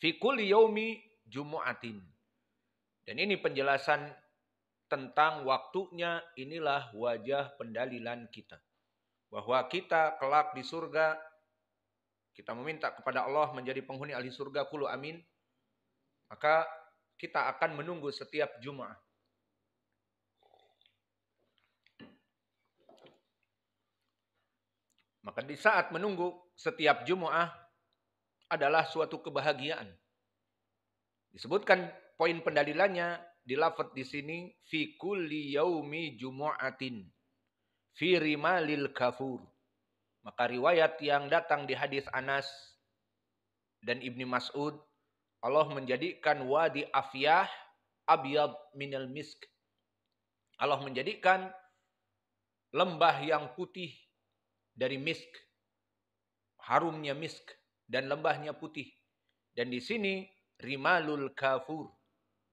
Fikul yaumi jumu'atin. Dan ini penjelasan tentang waktunya inilah wajah pendalilan kita. Bahwa kita kelak di surga, kita meminta kepada Allah menjadi penghuni ahli surga kulu amin. Maka kita akan menunggu setiap Jumat. Maka di saat menunggu setiap Jum'at adalah suatu kebahagiaan. Disebutkan poin pendalilannya di lafadz di sini fi kulli yaumi jumu'atin fi rimalil kafur. Maka riwayat yang datang di hadis Anas dan Ibni Mas'ud, Allah menjadikan wadi afyah abyad minal misk. Allah menjadikan lembah yang putih dari misk. Harumnya misk dan lembahnya putih. Dan di sini rimalul kafur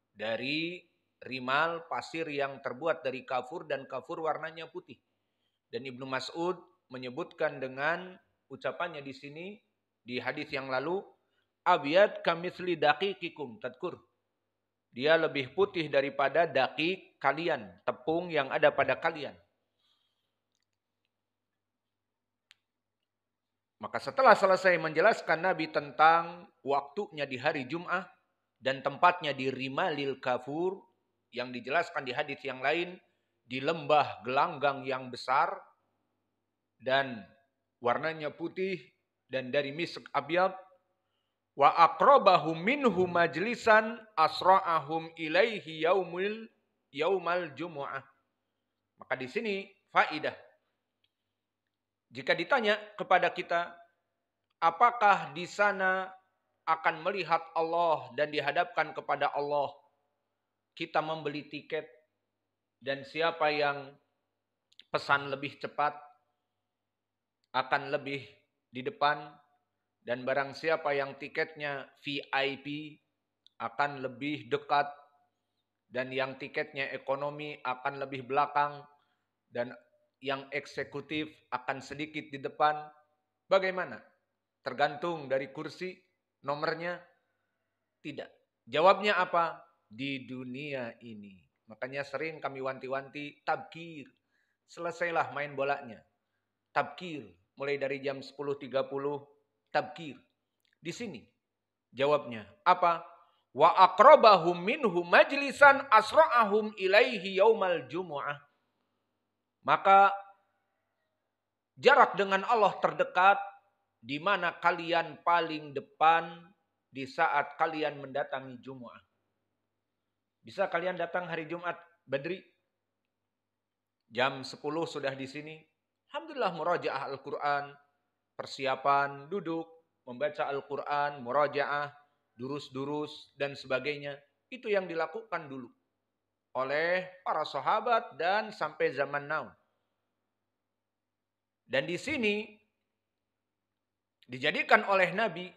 dari rimal pasir yang terbuat dari kafur dan kafur warnanya putih. Dan Ibnu Mas'ud menyebutkan dengan ucapannya di sini di hadis yang lalu abiyat kamitsli daqiqikum tadkur. Dia lebih putih daripada daqiq kalian, tepung yang ada pada kalian. Maka setelah selesai menjelaskan Nabi tentang waktunya di hari Jum'ah dan tempatnya di Rimalil Kafur yang dijelaskan di hadis yang lain di lembah gelanggang yang besar dan warnanya putih dan dari misk abyad wa aqrabahum minhu majlisan asra'ahum ilaihi yaumil yaumal jumu'ah maka di sini faidah jika ditanya kepada kita, apakah di sana akan melihat Allah dan dihadapkan kepada Allah? Kita membeli tiket dan siapa yang pesan lebih cepat akan lebih di depan dan barang siapa yang tiketnya VIP akan lebih dekat dan yang tiketnya ekonomi akan lebih belakang dan yang eksekutif akan sedikit di depan. Bagaimana? Tergantung dari kursi, nomornya? Tidak. Jawabnya apa? Di dunia ini. Makanya sering kami wanti-wanti tabkir. Selesailah main bolanya. Tabkir. Mulai dari jam 10.30 tabkir. Di sini. Jawabnya apa? Wa akrobahum minhum majlisan asro'ahum ilaihi yaumal jumu'ah maka jarak dengan Allah terdekat di mana kalian paling depan di saat kalian mendatangi Jumat. Bisa kalian datang hari Jumat Badri jam 10 sudah di sini. Alhamdulillah murajaah Al-Qur'an, persiapan duduk, membaca Al-Qur'an, murajaah, durus-durus dan sebagainya. Itu yang dilakukan dulu oleh para sahabat dan sampai zaman now. Dan di sini dijadikan oleh Nabi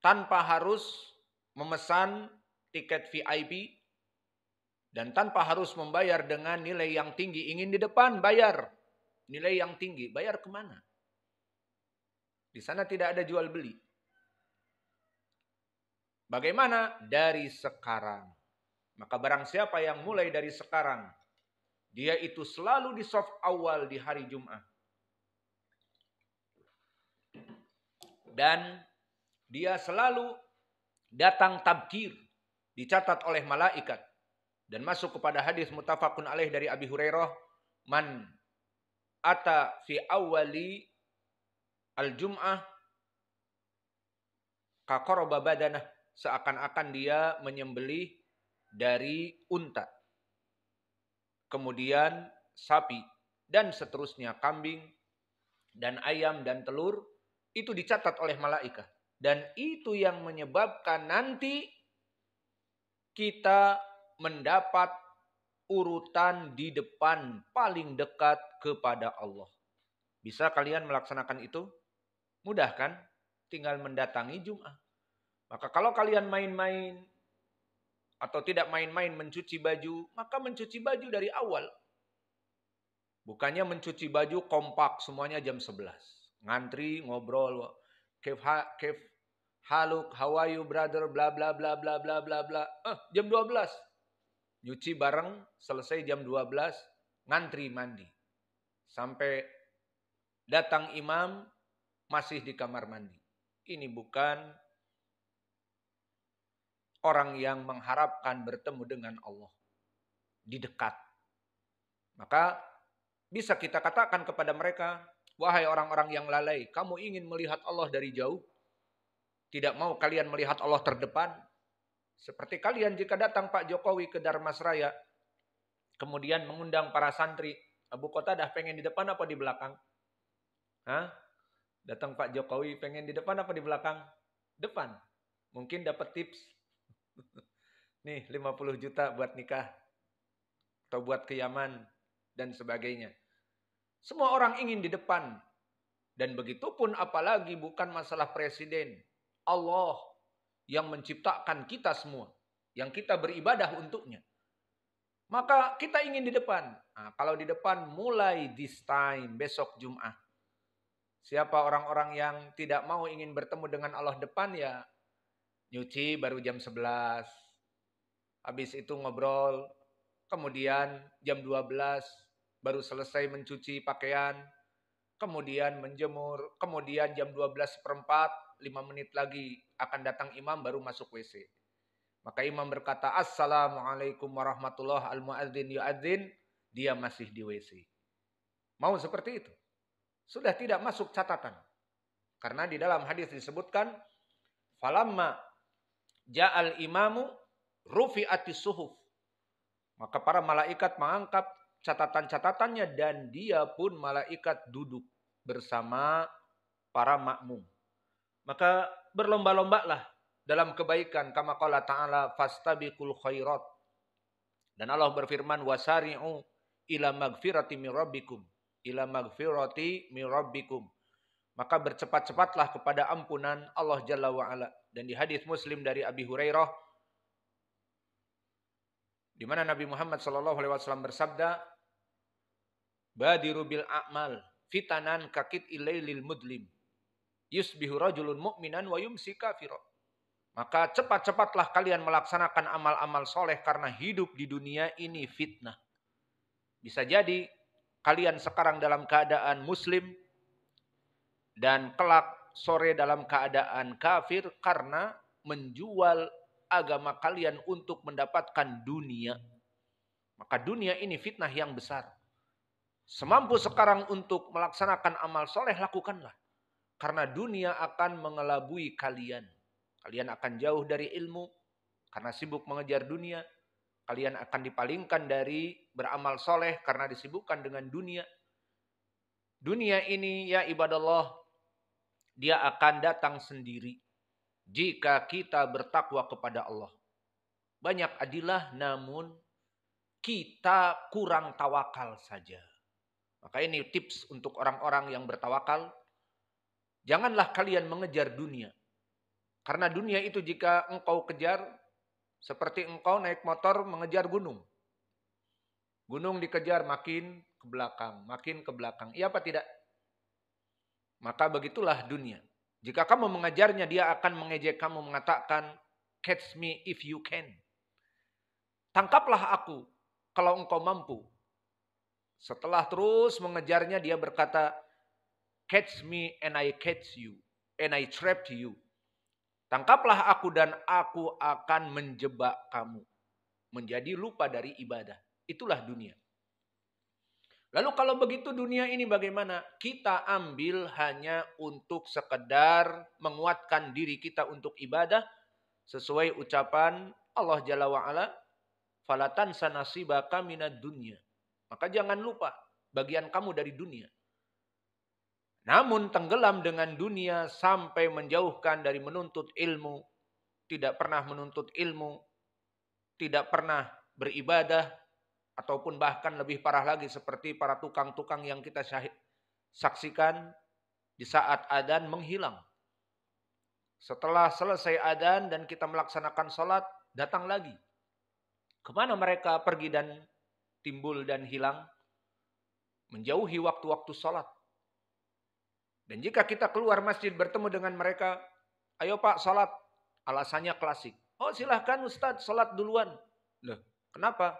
tanpa harus memesan tiket VIP dan tanpa harus membayar dengan nilai yang tinggi. Ingin di depan bayar nilai yang tinggi, bayar kemana? Di sana tidak ada jual beli. Bagaimana dari sekarang? Maka barang siapa yang mulai dari sekarang dia itu selalu di soft awal di hari Jum'ah. Dan dia selalu datang tabkir. Dicatat oleh malaikat. Dan masuk kepada hadis mutafakun alaih dari Abi Hurairah. Man ata fi awali al-jum'ah kakor badanah. Seakan-akan dia menyembelih dari unta kemudian sapi, dan seterusnya kambing, dan ayam, dan telur, itu dicatat oleh malaikat. Dan itu yang menyebabkan nanti kita mendapat urutan di depan paling dekat kepada Allah. Bisa kalian melaksanakan itu? Mudah kan? Tinggal mendatangi Jum'ah. Maka kalau kalian main-main atau tidak main-main mencuci baju, maka mencuci baju dari awal. Bukannya mencuci baju kompak semuanya jam 11. Ngantri, ngobrol, kef, ha, kef haluk, how are you brother, bla bla bla bla bla bla bla. Eh, jam 12. Nyuci bareng, selesai jam 12, ngantri mandi. Sampai datang imam, masih di kamar mandi. Ini bukan orang yang mengharapkan bertemu dengan Allah di dekat. Maka bisa kita katakan kepada mereka, wahai orang-orang yang lalai, kamu ingin melihat Allah dari jauh? Tidak mau kalian melihat Allah terdepan? Seperti kalian jika datang Pak Jokowi ke Darmasraya, kemudian mengundang para santri, Abu Qatadah pengen di depan apa di belakang? Hah? Datang Pak Jokowi pengen di depan apa di belakang? Depan. Mungkin dapat tips Nih 50 juta buat nikah atau buat ke Yaman dan sebagainya. Semua orang ingin di depan. Dan begitu pun apalagi bukan masalah presiden. Allah yang menciptakan kita semua. Yang kita beribadah untuknya. Maka kita ingin di depan. Nah, kalau di depan mulai this time, besok Jumat. Siapa orang-orang yang tidak mau ingin bertemu dengan Allah depan ya nyuci baru jam 11. Habis itu ngobrol, kemudian jam 12 baru selesai mencuci pakaian, kemudian menjemur, kemudian jam 12 seperempat, 5 menit lagi akan datang imam baru masuk WC. Maka imam berkata, Assalamualaikum warahmatullahi al-muadzin yu'adzin, dia masih di WC. Mau seperti itu. Sudah tidak masuk catatan. Karena di dalam hadis disebutkan, Falamma Ja'al imamu rufi'ati suhuf. Maka para malaikat mengangkat catatan-catatannya dan dia pun malaikat duduk bersama para makmum. Maka berlomba-lombalah dalam kebaikan kama qala ta'ala fastabikul khairat. Dan Allah berfirman wasari'u ila magfirati mirabbikum. ila magfirati mirabbikum. Maka bercepat-cepatlah kepada ampunan Allah Jalla wa'ala. Dan di hadis Muslim dari Abi Hurairah di mana Nabi Muhammad Shallallahu alaihi wasallam bersabda, "Badiru bil a'mal fitanan kakit ilailil mudlim. Yusbihu rajulun mu'minan wa yumsi kafiro. Maka cepat-cepatlah kalian melaksanakan amal-amal soleh karena hidup di dunia ini fitnah. Bisa jadi kalian sekarang dalam keadaan muslim dan kelak sore dalam keadaan kafir karena menjual agama kalian untuk mendapatkan dunia. Maka dunia ini fitnah yang besar. Semampu sekarang untuk melaksanakan amal soleh, lakukanlah. Karena dunia akan mengelabui kalian. Kalian akan jauh dari ilmu, karena sibuk mengejar dunia. Kalian akan dipalingkan dari beramal soleh karena disibukkan dengan dunia. Dunia ini ya ibadallah dia akan datang sendiri jika kita bertakwa kepada Allah. Banyak adilah namun kita kurang tawakal saja. Maka ini tips untuk orang-orang yang bertawakal. Janganlah kalian mengejar dunia. Karena dunia itu jika engkau kejar, seperti engkau naik motor mengejar gunung. Gunung dikejar makin ke belakang, makin ke belakang. Iya apa tidak? Maka begitulah dunia. Jika kamu mengajarnya, dia akan mengejek kamu mengatakan, catch me if you can. Tangkaplah aku kalau engkau mampu. Setelah terus mengejarnya, dia berkata, catch me and I catch you, and I trap you. Tangkaplah aku dan aku akan menjebak kamu. Menjadi lupa dari ibadah. Itulah dunia. Lalu kalau begitu dunia ini bagaimana? Kita ambil hanya untuk sekedar menguatkan diri kita untuk ibadah sesuai ucapan Allah Jalla wa'ala falatan sanasibaka minad dunya. Maka jangan lupa bagian kamu dari dunia. Namun tenggelam dengan dunia sampai menjauhkan dari menuntut ilmu, tidak pernah menuntut ilmu, tidak pernah beribadah, ataupun bahkan lebih parah lagi seperti para tukang-tukang yang kita syahid, saksikan di saat adan menghilang. Setelah selesai adan dan kita melaksanakan sholat, datang lagi. Kemana mereka pergi dan timbul dan hilang? Menjauhi waktu-waktu sholat. Dan jika kita keluar masjid bertemu dengan mereka, ayo pak sholat. Alasannya klasik. Oh silahkan Ustadz sholat duluan. Loh, kenapa?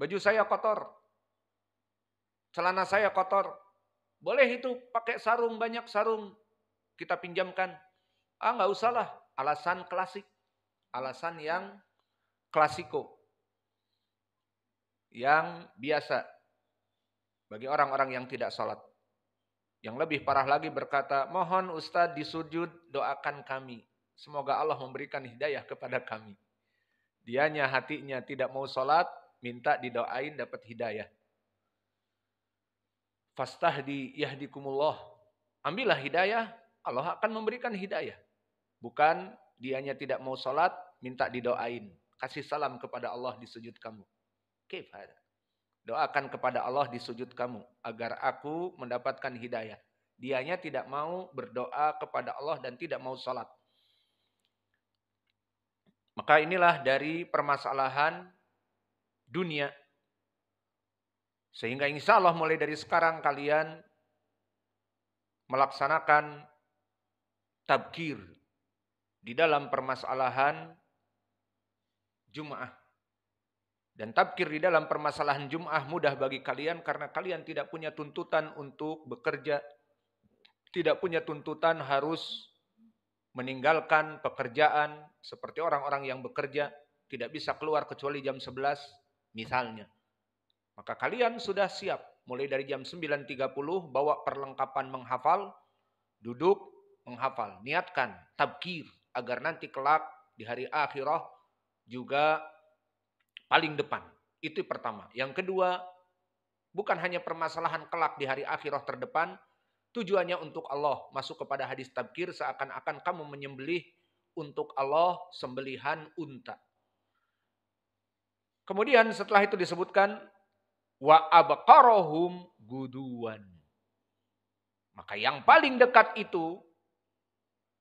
Baju saya kotor. Celana saya kotor. Boleh itu pakai sarung, banyak sarung. Kita pinjamkan. Ah nggak lah alasan klasik. Alasan yang klasiko. Yang biasa. Bagi orang-orang yang tidak sholat. Yang lebih parah lagi berkata, mohon Ustadz disujud doakan kami. Semoga Allah memberikan hidayah kepada kami. Dianya hatinya tidak mau sholat, minta didoain dapat hidayah. Fastahdi yahdikumullah. Ambillah hidayah, Allah akan memberikan hidayah. Bukan dianya tidak mau sholat, minta didoain. Kasih salam kepada Allah di sujud kamu. Kifada. Doakan kepada Allah di sujud kamu. Agar aku mendapatkan hidayah. Dianya tidak mau berdoa kepada Allah dan tidak mau sholat. Maka inilah dari permasalahan dunia. Sehingga insya Allah mulai dari sekarang kalian melaksanakan tabkir di dalam permasalahan Jum'ah. Dan tabkir di dalam permasalahan Jum'ah mudah bagi kalian karena kalian tidak punya tuntutan untuk bekerja. Tidak punya tuntutan harus meninggalkan pekerjaan seperti orang-orang yang bekerja. Tidak bisa keluar kecuali jam 11 Misalnya, maka kalian sudah siap mulai dari jam 9.30 bawa perlengkapan menghafal, duduk menghafal, niatkan tabkir agar nanti kelak di hari akhirah juga paling depan. Itu pertama. Yang kedua, bukan hanya permasalahan kelak di hari akhirah terdepan, tujuannya untuk Allah. Masuk kepada hadis tabkir seakan-akan kamu menyembelih untuk Allah sembelihan unta. Kemudian setelah itu disebutkan wa abqarahum guduan. Maka yang paling dekat itu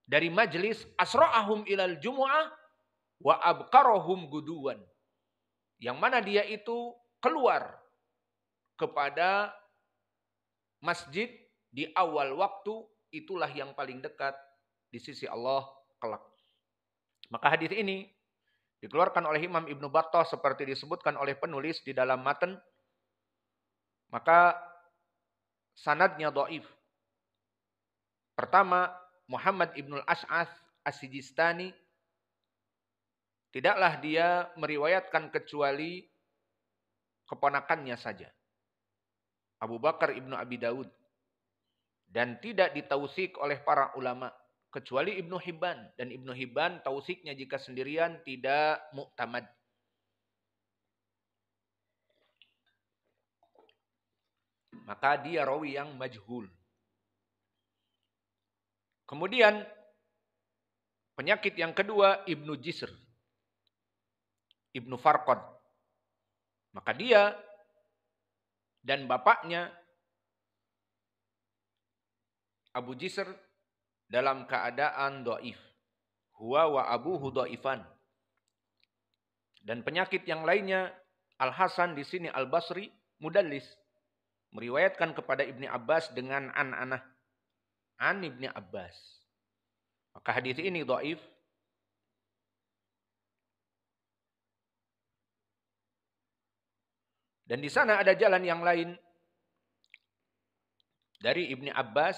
dari majelis asra'ahum ilal jumu'ah wa abqarahum guduan. Yang mana dia itu keluar kepada masjid di awal waktu itulah yang paling dekat di sisi Allah kelak. Maka hadis ini dikeluarkan oleh Imam Ibnu Battah seperti disebutkan oleh penulis di dalam matan maka sanadnya dhaif. Pertama, Muhammad Ibnu Al-Ash'ath as tidaklah dia meriwayatkan kecuali keponakannya saja. Abu Bakar Ibnu Abi Daud dan tidak ditausik oleh para ulama kecuali Ibnu Hibban dan Ibnu Hibban tausiknya jika sendirian tidak muktamad. Maka dia rawi yang majhul. Kemudian penyakit yang kedua Ibnu Jisr. Ibnu Farqad. Maka dia dan bapaknya Abu Jisr dalam keadaan doif. Huwa wa abuhu doifan. Dan penyakit yang lainnya, Al-Hasan di sini Al-Basri, mudallis. Meriwayatkan kepada Ibni Abbas dengan an-anah. An Ibni Abbas. Maka hadis ini doif. Dan di sana ada jalan yang lain dari Ibni Abbas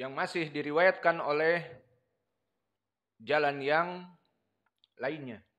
yang masih diriwayatkan oleh jalan yang lainnya.